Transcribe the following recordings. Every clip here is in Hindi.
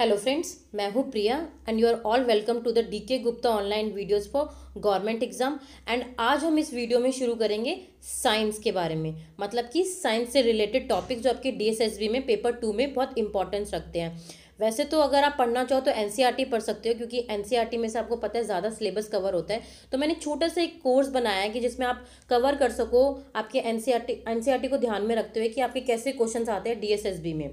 हेलो फ्रेंड्स मैं हूँ Priya and you are all welcome to the D K Gupta online videos for government exam and आज हम इस वीडियो में शुरू करेंगे साइंस के बारे में मतलब कि साइंस से रिलेटेड टॉपिक जो आपके डीएसएसबी में पेपर टू में बहुत इंपॉर्टेंस रखते हैं वैसे तो अगर आप पढ़ना चाहो तो एनसीईआरटी e पढ़ सकते हो क्योंकि एनसीईआरटी e में से आपको पता है ज़्यादा सिलेबस कवर होता है तो मैंने छोटा सा एक कोर्स बनाया है कि जिसमें आप कवर कर सको आपके एनसीईआरटी एनसीईआरटी e को ध्यान में रखते हुए कि आपके कैसे क्वेश्चन आते हैं डीएसएसबी में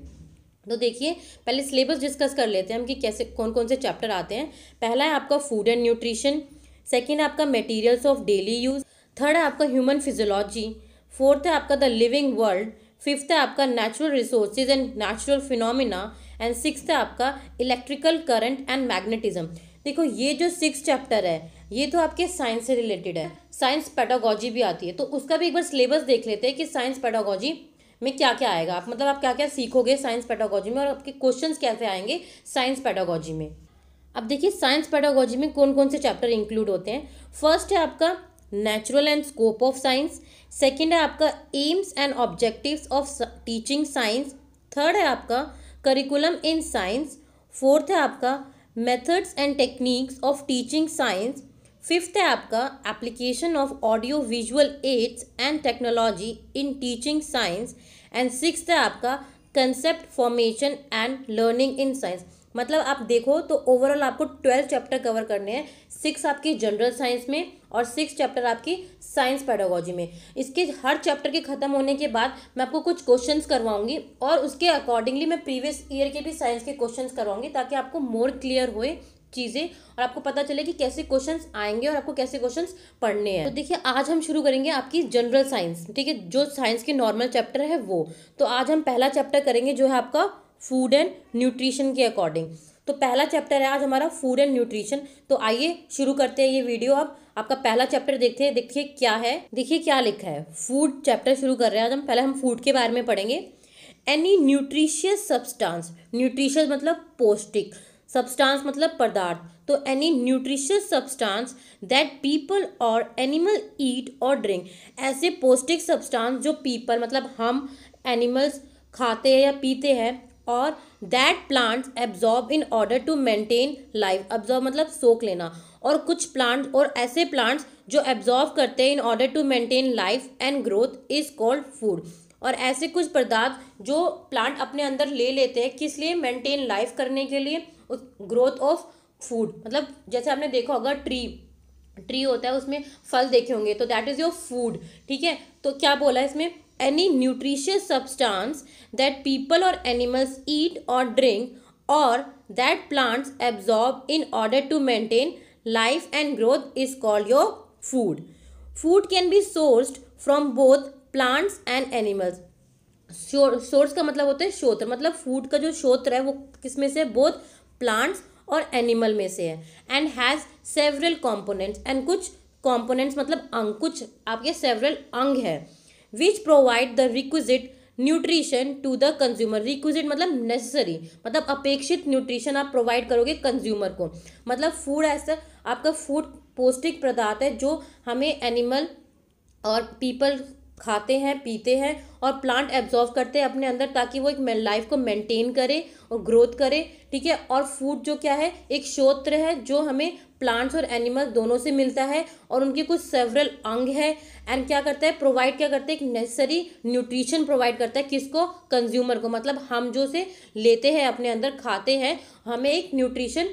तो देखिए पहले सिलेबस डिस्कस कर लेते हैं हम कि कैसे कौन कौन से चैप्टर आते हैं पहला है आपका फूड एंड न्यूट्रिशन सेकेंड आपका materials of daily use third है आपका ह्यूमन फिजोलॉजी फोर्थ है आपका द लिविंग वर्ल्ड फिफ्थ है आपका natural resources and natural phenomena and six है आपका इलेक्ट्रिकल करंट एंड मैग्नेटिज्म देखो ये जो सिक्स चैप्टर है ये तो आपके साइंस से रिलेटेड है साइंस पैडागोजी भी आती है तो उसका भी एक बार सिलेबस देख लेते हैं कि साइंस पैडागोजी में क्या क्या आएगा आप मतलब आप क्या क्या सीखोगे साइंस पैटागोजी में और आपके क्वेश्चन कैसे आएंगे साइंस पैटागोजी में अब देखिए साइंस पैटागोजी में कौन कौन से चैप्टर इंक्लूड होते हैं फर्स्ट है आपका natural and scope of science second है आपका aims and objective of teaching science third है आपका करिकुलम इन साइंस फोर्थ है आपका methods and techniques of teaching science fifth है आपका application of audio visual aids and technology in teaching science and six है आपका concept formation and learning in science मतलब आप देखो तो ओवरऑल आपको ट्वेल्व चैप्टर कवर करने हैं सिक्स आपकी जनरल साइंस में और सिक्स चैप्टर आपकी साइंस पैडोगोजी में इसके हर चैप्टर के ख़त्म होने के बाद मैं आपको कुछ क्वेश्चंस करवाऊंगी और उसके अकॉर्डिंगली मैं प्रीवियस ईयर के भी साइंस के क्वेश्चंस करवाऊंगी ताकि आपको मोर क्लियर होए चीज़ें और आपको पता चले कि कैसे क्वेश्चंस आएंगे और आपको कैसे क्वेश्चंस पढ़ने हैं तो देखिए आज हम शुरू करेंगे आपकी जनरल साइंस ठीक है जो साइंस के नॉर्मल चैप्टर है वो तो आज हम पहला चैप्टर करेंगे जो है आपका फूड एंड न्यूट्रिशन के अकॉर्डिंग तो पहला चैप्टर है आज हमारा फूड एंड न्यूट्रिशन तो आइए शुरू करते हैं ये वीडियो अब आपका पहला चैप्टर देखते हैं देखिए क्या है देखिए क्या लिखा है फूड चैप्टर शुरू कर रहे हैं आज हम पहले हम फूड के बारे में पढ़ेंगे एनी न्यूट्रिशियस सब्सटांस न्यूट्रिशियस मतलब पौष्टिक सब्सटांस मतलब पदार्थ तो any nutritious substance that people और एनिमल ईट और ड्रिंक ऐसे पौष्टिक सब्सटांस जो पीपल मतलब हम एनिमल्स खाते हैं या पीते हैं और that plants absorb in order to maintain life absorb मतलब सोख लेना और कुछ प्लांट्स और ऐसे प्लांट्स जो एब्जॉर्ब करते हैं in order to maintain life and growth is called food और ऐसे कुछ पदार्थ जो प्लांट अपने अंदर ले लेते हैं किस लिए मेंटेन लाइफ करने के लिए ग्रोथ ऑफ फूड मतलब जैसे आपने देखा होगा ट्री ट्री होता है उसमें फल देखे होंगे तो दैट इज़ योर फूड ठीक है तो क्या बोला है इसमें any nutritious substance that people or animals eat or drink or that plants absorb in order to maintain life and growth is called your food. Food can be sourced from both plants and animals. Source का मतलब होता है स्रोत मतलब फूड का जो स्रोत है वो किस में से बोथ प्लांट्स और एनिमल में से है and has several components and कुछ कॉम्पोनेंट्स मतलब अंग कुछ आपके सेवरल अंग है which provide the requisite nutrition to the consumer requisite मतलब नेसेसरी मतलब अपेक्षित न्यूट्रिशन आप प्रोवाइड करोगे कंज्यूमर को मतलब फूड ऐसा आपका फूड पौष्टिक पदार्थ है जो हमें एनिमल और पीपल खाते हैं पीते हैं और प्लांट एब्जॉर्व करते हैं अपने अंदर ताकि वो एक लाइफ को मेंटेन करे और ग्रोथ करे ठीक है और फूड जो क्या है एक श्रोत्र है जो हमें प्लांट्स और एनिमल दोनों से मिलता है और उनके कुछ सेवरल अंग है एंड क्या करता है प्रोवाइड क्या करता है एक नेसेसरी न्यूट्रिशन प्रोवाइड करता है किसको कंज्यूमर को मतलब हम जो से लेते हैं अपने अंदर खाते हैं हमें एक न्यूट्रिशन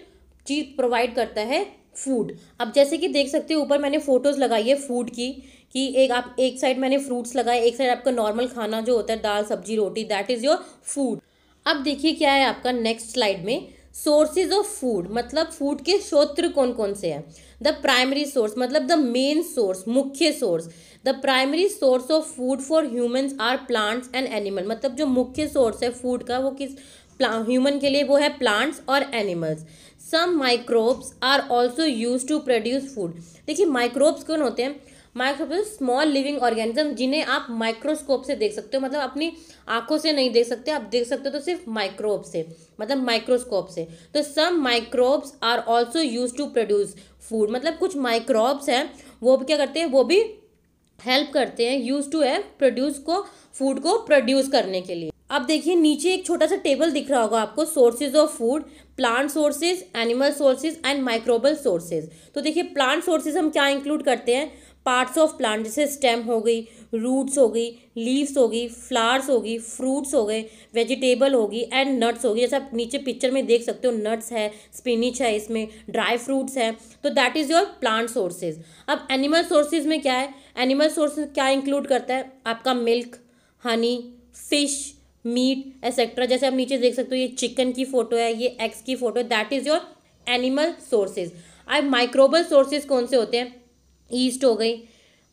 चीज प्रोवाइड करता है फूड अब जैसे कि देख सकते हो ऊपर मैंने फोटोज़ लगाई है फूड की कि एक आप एक साइड मैंने फ्रूट्स लगाए एक साइड आपका नॉर्मल खाना जो होता है दाल सब्जी रोटी दैट इज़ योर फूड अब देखिए क्या है आपका नेक्स्ट स्लाइड में सोर्सेज ऑफ फूड मतलब फूड के स्रोत्र कौन कौन से हैं द प्राइमरी सोर्स मतलब द मेन सोर्स मुख्य source the primary source of food for humans are plants and animal मतलब जो मुख्य सोर्स है फूड का वो किस ह्यूमन के लिए वो है प्लांट्स और animals some microbes are also use to produce food देखिए माइक्रोब्स कौन होते हैं माइक्रोबियल स्मॉल लिविंग ऑर्गेनिज्म जिन्हें आप माइक्रोस्कोप से देख सकते हो मतलब अपनी आंखों से नहीं देख सकते आप देख सकते हो तो सिर्फ माइक्रोब से मतलब माइक्रोस्कोप से तो some microbes are also use to produce food मतलब कुछ माइक्रोब्स हैं वो भी क्या करते हैं वो भी हेल्प करते हैं यूज टू है प्रोड्यूस को फूड को प्रोड्यूस करने के लिए अब देखिए नीचे एक छोटा सा टेबल दिख रहा होगा आपको sources of food plant sources animal sources and microbial sources तो देखिए प्लांट सोर्सेज हम क्या इंक्लूड करते हैं पार्ट्स ऑफ प्लांट जैसे स्टेम हो गई रूट्स हो गई लीव्स हो गई फ्लावर्स हो गई फ्रूट्स हो गए वेजिटेबल होगी एंड नट्स होगी जैसे आप नीचे पिक्चर में देख सकते हो नट्स है स्पिनिच है इसमें ड्राई फ्रूट्स हैं तो that is your plant sources अब एनिमल सोर्सेज में क्या है एनिमल सोर्सेज क्या इंक्लूड करता है आपका milk honey fish meat etcetera जैसे आप नीचे देख सकते हो ये चिकन की फ़ोटो है ये एग्स की फ़ोटो है that is your animal sources अब माइक्रोबल सोर्सेज कौन से होते हैं ईस्ट हो गई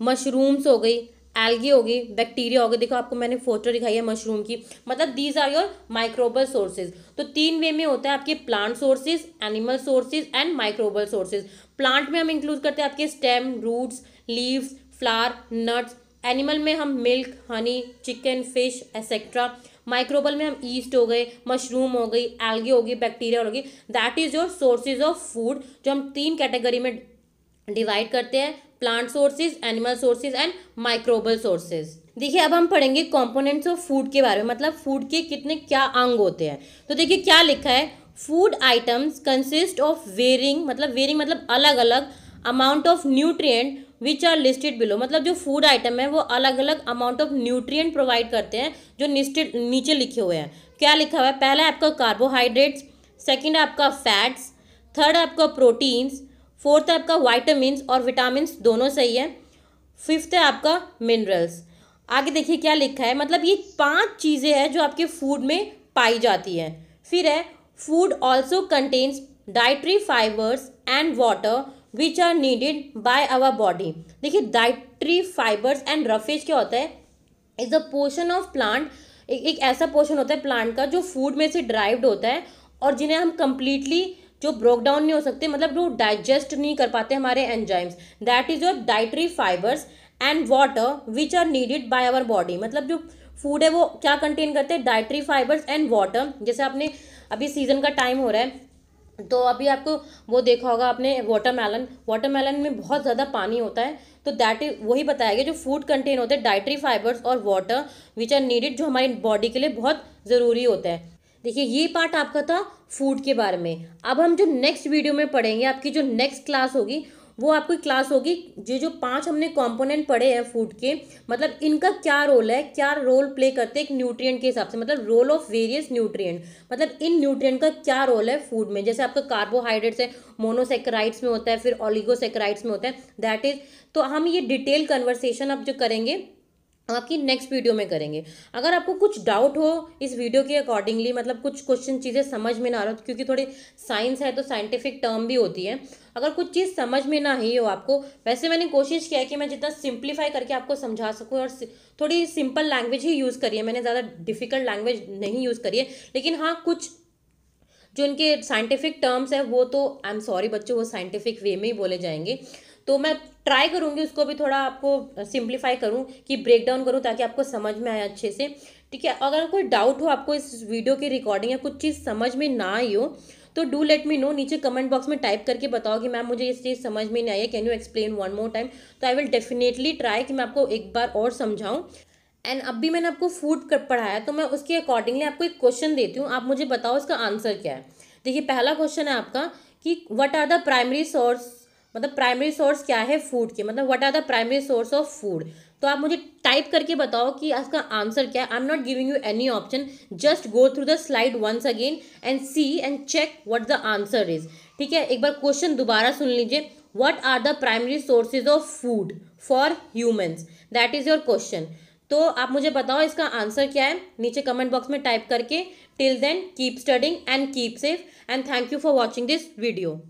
मशरूम्स हो गई एल्गी हो गई बैक्टीरिया हो गई देखो आपको मैंने फोटो दिखाई है मशरूम की मतलब these are your microbial sources तो तीन वे में होता है आपके plant sources animal sources and microbial sources plant में हम इंक्लूड करते हैं आपके stem roots leaves flower nuts animal में हम milk honey chicken fish etcetera microbial में हम ईस्ट हो गए मशरूम हो गई एल्गी हो गई बैक्टीरिया हो गई that is your sources of food जो हम तीन कैटेगरी में डिवाइड करते हैं plant sources animal sources and microbial sources देखिए अब हम पढ़ेंगे कंपोनेंट्स ऑफ फूड के बारे में मतलब फूड के कितने क्या अंग होते हैं तो देखिए क्या लिखा है food items consist of varying मतलब वेरिंग मतलब अलग अलग amount of nutrient which are listed below मतलब जो फूड आइटम है वो अलग अलग अमाउंट ऑफ न्यूट्रिएंट प्रोवाइड करते हैं जो निस्टेड नीचे लिखे हुए हैं क्या लिखा हुआ है पहला आपका कार्बोहाइड्रेट्स सेकेंड आपका फैट्स थर्ड आपका प्रोटीन्स फोर्थ है आपका वाइटामस और विटामिन दोनों सही है फिफ्थ है आपका मिनरल्स आगे देखिए क्या लिखा है मतलब ये पांच चीज़ें हैं जो आपके फूड में पाई जाती हैं फिर है food also contains dietary fibres and water which are needed by our body देखिए डाइट्री फाइबर्स एंड रफेज क्या होता है is a portion of plant एक ऐसा पोर्शन होता है प्लांट का जो फूड में से ड्राइव्ड होता है और जिन्हें हम कंप्लीटली जो ब्रोक डाउन नहीं हो सकते मतलब जो डाइजेस्ट नहीं कर पाते हमारे enzymes that is your dietary fibres and water which are needed by our body मतलब जो फूड है वो क्या कंटेन करते हैं डाइटरी फाइबर्स एंड वाटर जैसे आपने अभी सीजन का टाइम हो रहा है तो अभी आपको वो देखा होगा आपने वाटरमेलन वाटरमेलन में बहुत ज़्यादा पानी होता है तो दैट इज वही बताया गया जो फूड कंटेन होते हैं डाइटरी फाइबर्स और वाटर विच आर नीडेड जो हमारी बॉडी के लिए बहुत ज़रूरी होता है देखिए ये पार्ट आपका था फूड के बारे में अब हम जो नेक्स्ट वीडियो में पढ़ेंगे आपकी जो नेक्स्ट क्लास होगी वो आपकी क्लास होगी जो जो पांच हमने कंपोनेंट पढ़े हैं फूड के मतलब इनका क्या रोल है क्या रोल प्ले करते हैं एक न्यूट्रिएंट के हिसाब से मतलब रोल ऑफ वेरियस न्यूट्रिएंट मतलब इन न्यूट्रिएंट का क्या रोल है फूड में जैसे आपका कार्बोहाइड्रेट्स है मोनोसेक्राइड्स में होता है फिर ऑलिगोसेक्राइड्स में होता है दैट इज तो हम ये डिटेल कन्वर्सेशन अब जो करेंगे आपकी नेक्स्ट वीडियो में करेंगे अगर आपको कुछ डाउट हो इस वीडियो के अकॉर्डिंगली मतलब कुछ क्वेश्चन चीज़ें समझ में ना आ रहा हो क्योंकि थोड़ी साइंस है तो साइंटिफिक टर्म भी होती है अगर कुछ चीज़ समझ में ना ही हो आपको वैसे मैंने कोशिश किया कि मैं जितना सिंप्लीफाई करके आपको समझा सकूँ और थोड़ी सिंपल लैंग्वेज ही यूज़ करिए मैंने ज़्यादा डिफिकल्ट लैंग्वेज नहीं यूज़ करी है लेकिन हाँ कुछ जो इनके साइंटिफिक टर्म्स हैं वो तो आई एम सॉरी बच्चों वो साइंटिफिक वे में ही बोले जाएंगे तो मैं ट्राई करूँगी उसको भी थोड़ा आपको सिंप्लीफाई करूँ कि ब्रेक डाउन करूँ ताकि आपको समझ में आए अच्छे से ठीक है अगर कोई डाउट हो आपको इस वीडियो की रिकॉर्डिंग या कुछ चीज़ समझ में ना आई हो तो डू लेट मी नो नीचे कमेंट बॉक्स में टाइप करके बताओ कि मैम मुझे इस चीज़ समझ में नहीं आई है can you explain one more time तो आई विल डेफिनेटली ट्राई कि मैं आपको एक बार और समझाऊँ एंड अब भी मैंने आपको फूड पढ़ाया तो मैं उसके अकॉर्डिंगली आपको एक क्वेश्चन देती हूँ आप मुझे बताओ इसका आंसर क्या है देखिए पहला क्वेश्चन है आपका कि what are the primary source मतलब प्राइमरी सोर्स क्या है फूड के मतलब what are the primary source of food तो आप मुझे टाइप करके बताओ कि इसका आंसर क्या है I am not giving you any option just go through the slide once again and see and check what the answer is ठीक है एक बार क्वेश्चन दोबारा सुन लीजिए what are the primary sources of food for humans that is your question तो आप मुझे बताओ इसका आंसर क्या है नीचे कमेंट बॉक्स में टाइप करके till then keep studying and keep safe and thank you for watching this video